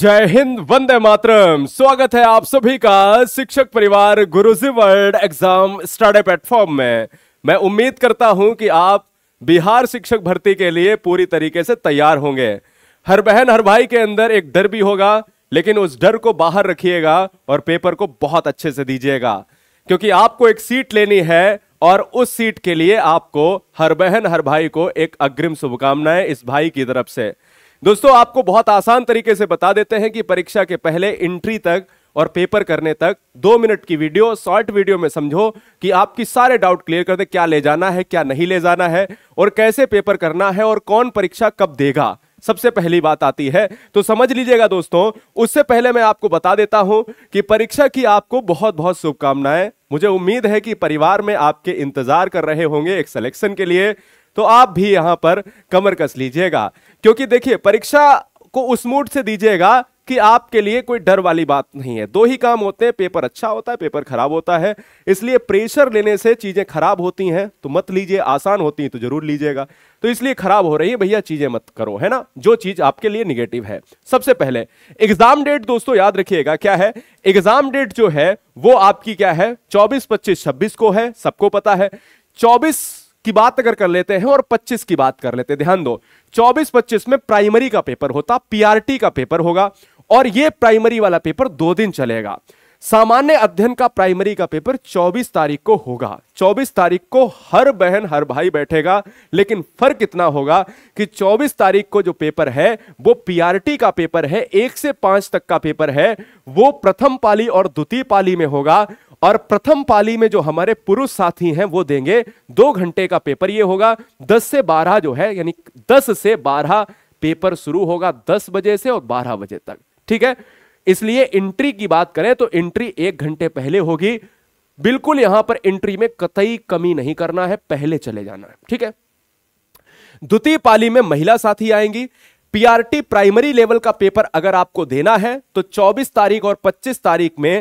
जय हिंद वंदे मातरम स्वागत है आप सभी का शिक्षक परिवार Guruji world exam study platform में मैं उम्मीद करता हूं कि आप बिहार शिक्षक भर्ती के लिए पूरी तरीके से तैयार होंगे हर बहन हर भाई के अंदर एक डर भी होगा लेकिन उस डर को बाहर रखिएगा और पेपर को बहुत अच्छे से दीजिएगा क्योंकि आपको एक सीट लेनी है और उस सीट के लिए आपको हर बहन हर भाई को एक अग्रिम शुभकामनाएं इस भाई की तरफ से दोस्तों आपको बहुत आसान तरीके से बता देते हैं कि परीक्षा के पहले एंट्री तक और पेपर करने तक दो मिनट की वीडियो शॉर्ट वीडियो में समझो कि आपकी सारे डाउट क्लियर कर दे क्या ले जाना है क्या नहीं ले जाना है और कैसे पेपर करना है और कौन परीक्षा कब देगा सबसे पहली बात आती है तो समझ लीजिएगा दोस्तों उससे पहले मैं आपको बता देता हूं कि परीक्षा की आपको बहुत बहुत शुभकामनाएं मुझे उम्मीद है कि परिवार में आपके इंतजार कर रहे होंगे एक सिलेक्शन के लिए तो आप भी यहां पर कमर कस लीजिएगा क्योंकि देखिए परीक्षा को उस मूड से दीजिएगा कि आपके लिए कोई डर वाली बात नहीं है दो ही काम होते हैं पेपर अच्छा होता है पेपर खराब होता है इसलिए प्रेशर लेने से चीज़ें खराब होती हैं तो मत लीजिए आसान होती हैं तो जरूर लीजिएगा तो इसलिए खराब हो रही है भैया चीज़ें मत करो है ना जो चीज़ आपके लिए निगेटिव है सबसे पहले एग्जाम डेट दोस्तों याद रखिएगा क्या है एग्जाम डेट जो है वो आपकी क्या है चौबीस पच्चीस छब्बीस को है सबको पता है चौबीस की बात अगर कर लेते हैं और 25 की बात कर लेते हैं ध्यान दो 24-25 में प्राइमरी का पेपर होता पीआरटी का पेपर होगा और यह प्राइमरी वाला पेपर दो दिन चलेगा सामान्य अध्ययन का प्राइमरी का पेपर 24 तारीख को होगा 24 तारीख को हर बहन हर भाई बैठेगा लेकिन फर्क इतना होगा कि 24 तारीख को जो पेपर है वो पीआरटी का पेपर है एक से पांच तक का पेपर है वो प्रथम पाली और द्वितीय पाली में होगा और प्रथम पाली में जो हमारे पुरुष साथी हैं वो देंगे दो घंटे का पेपर ये होगा दस से बारह जो है यानी दस से बारह पेपर शुरू होगा दस बजे से और बारह बजे तक ठीक है इसलिए एंट्री की बात करें तो एंट्री एक घंटे पहले होगी बिल्कुल यहां पर एंट्री में कतई कमी नहीं करना है पहले चले जाना है ठीक है द्वितीय पाली में महिला साथी आएंगी पीआरटी प्राइमरी लेवल का पेपर अगर आपको देना है तो 24 तारीख और 25 तारीख में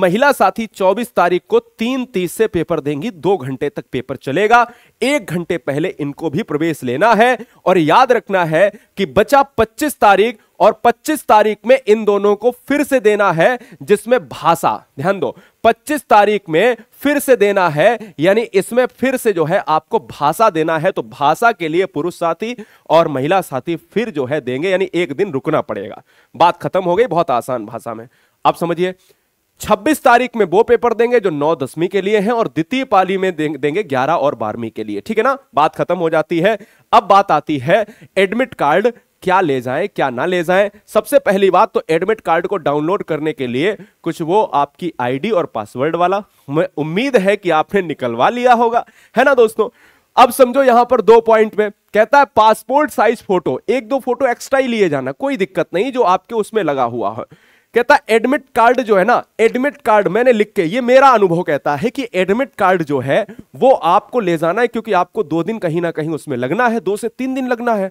महिला साथी 24 तारीख को तीन तीस से पेपर देंगी दो घंटे तक पेपर चलेगा एक घंटे पहले इनको भी प्रवेश लेना है और याद रखना है कि बचा 25 तारीख और 25 तारीख में इन दोनों को फिर से देना है जिसमें भाषा ध्यान दो 25 तारीख में फिर से देना है यानी इसमें फिर से जो है आपको भाषा देना है तो भाषा के लिए पुरुष साथी और महिला साथी फिर जो है देंगे यानी एक दिन रुकना पड़ेगा बात खत्म हो गई बहुत आसान भाषा में आप समझिए छब्बीस तारीख में वो पेपर देंगे जो नौ दसवीं के लिए हैं और द्वितीय पाली में देंगे ग्यारह और बारहवीं के लिए ठीक है ना बात खत्म हो जाती है अब बात आती है एडमिट कार्ड क्या ले जाएं क्या ना ले जाएं सबसे पहली बात तो एडमिट कार्ड को डाउनलोड करने के लिए कुछ वो आपकी आईडी और पासवर्ड वाला उम्मीद है कि आपने निकलवा लिया होगा है ना दोस्तों अब समझो यहां पर दो पॉइंट में कहता है पासपोर्ट साइज फोटो एक दो फोटो एक्स्ट्रा ही लिए जाना कोई दिक्कत नहीं जो आपके उसमें लगा हुआ है कहता एडमिट कार्ड जो है ना एडमिट कार्ड मैंने लिख के ये मेरा अनुभव कहता है कि एडमिट कार्ड जो है वो आपको ले जाना है क्योंकि आपको दो दिन कहीं ना कहीं उसमें लगना है दो से तीन दिन लगना है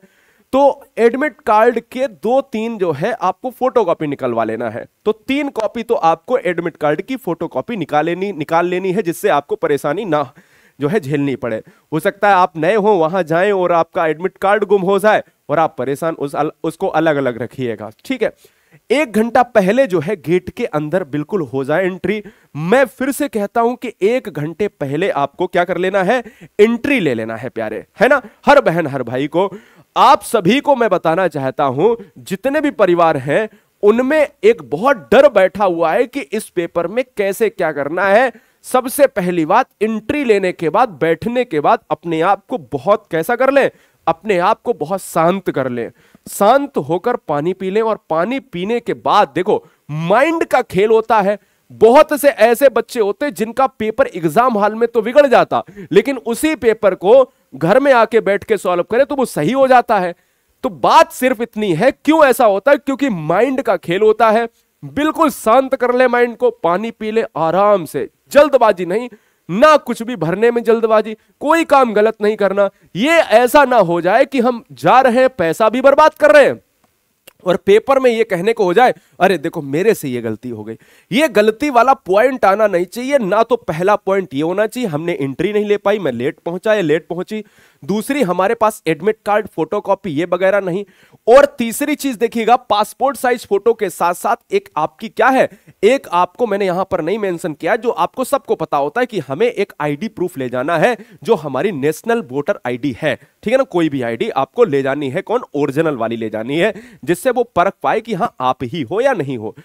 तो एडमिट कार्ड के दो तीन जो है आपको फोटो कॉपी निकलवा लेना है तो तीन कॉपी तो आपको एडमिट कार्ड की फोटो कॉपी निकाल लेनी निकाल लेनी है जिससे आपको परेशानी ना जो है झेलनी पड़े हो सकता है आप नए हो वहां जाए और आपका एडमिट कार्ड गुम हो जाए और आप परेशान उस अल, उसको अलग अलग रखिएगा ठीक है एक घंटा पहले जो है गेट के अंदर बिल्कुल हो जाए एंट्री मैं फिर से कहता हूं कि एक घंटे पहले आपको क्या कर लेना है एंट्री ले लेना है प्यारे है ना हर बहन हर भाई को आप सभी को मैं बताना चाहता हूं जितने भी परिवार हैं उनमें एक बहुत डर बैठा हुआ है कि इस पेपर में कैसे क्या करना है सबसे पहली बात एंट्री लेने के बाद बैठने के बाद अपने आप को बहुत कैसा कर लें अपने आप को बहुत शांत कर लें शांत होकर पानी पी लें और पानी पीने के बाद देखो माइंड का खेल होता है बहुत से ऐसे बच्चे होते जिनका पेपर एग्जाम हाल में तो बिगड़ जाता लेकिन उसी पेपर को घर में आके बैठ के सॉल्व करें तो वो सही हो जाता है तो बात सिर्फ इतनी है क्यों ऐसा होता है क्योंकि माइंड का खेल होता है बिल्कुल शांत कर ले माइंड को पानी पी ले आराम से जल्दबाजी नहीं ना कुछ भी भरने में जल्दबाजी कोई काम गलत नहीं करना ये ऐसा ना हो जाए कि हम जा रहे हैं पैसा भी बर्बाद कर रहे हैं और पेपर में ये कहने को हो जाए अरे देखो मेरे से ये गलती हो गई ये गलती वाला पॉइंट आना नहीं चाहिए ना तो पहला पॉइंट ये होना चाहिए हमने एंट्री नहीं ले पाई मैं लेट पहुंचा या लेट पहुंची दूसरी हमारे पास एडमिट कार्ड फोटोकॉपी ये वगैरह नहीं और तीसरी चीज देखिएगा पासपोर्ट साइज फोटो के साथ साथ एक आपकी क्या है एक आपको मैंने यहां पर नहीं मेंशन किया जो आपको सबको पता होता है कि हमें एक आईडी प्रूफ ले जाना है जो हमारी नेशनल वोटर आईडी है ठीक है ना कोई भी आईडी आपको ले जानी है कौन ओरिजिनल वाली ले जानी है जिससे वो परख पाए कि हाँ आप ही हो या नहीं हो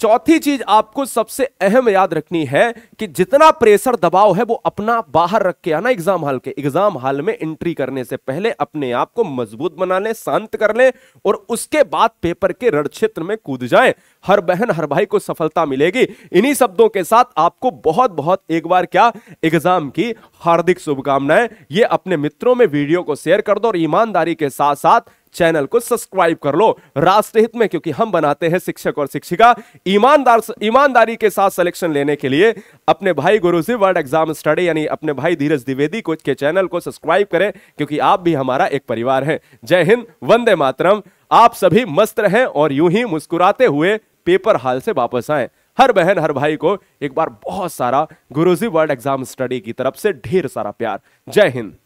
चौथी चीज आपको सबसे अहम याद रखनी है कि जितना प्रेशर दबाव है वो अपना बाहर रख के आना एग्जाम हॉल के एग्जाम हॉल में एंट्री करने से पहले अपने आप को मजबूत बना लें शांत कर लें और उसके बाद पेपर के रण क्षेत्र में कूद जाएं हर बहन हर भाई को सफलता मिलेगी इन्हीं शब्दों के साथ आपको बहुत बहुत एक बार क्या एग्जाम की हार्दिक शुभकामनाएं ये अपने मित्रों में वीडियो को शेयर कर दो और ईमानदारी के साथ साथ चैनल को सब्सक्राइब कर लो राष्ट्रहित में क्योंकि हम बनाते हैं शिक्षक और शिक्षिका ईमानदार ईमानदारी के साथ सिलेक्शन लेने के लिए अपने भाई गुरुजी वर्ड एग्जाम स्टडी यानी अपने भाई धीरज द्विवेदी को के चैनल को सब्सक्राइब करें क्योंकि आप भी हमारा एक परिवार है जय हिंद वंदे मातरम आप सभी मस्त रहें और यूं ही मुस्कुराते हुए पेपर हाल से वापस आए हर बहन हर भाई को एक बार बहुत सारा गुरुजी वर्ल्ड एग्जाम स्टडी की तरफ से ढेर सारा प्यार जय हिंद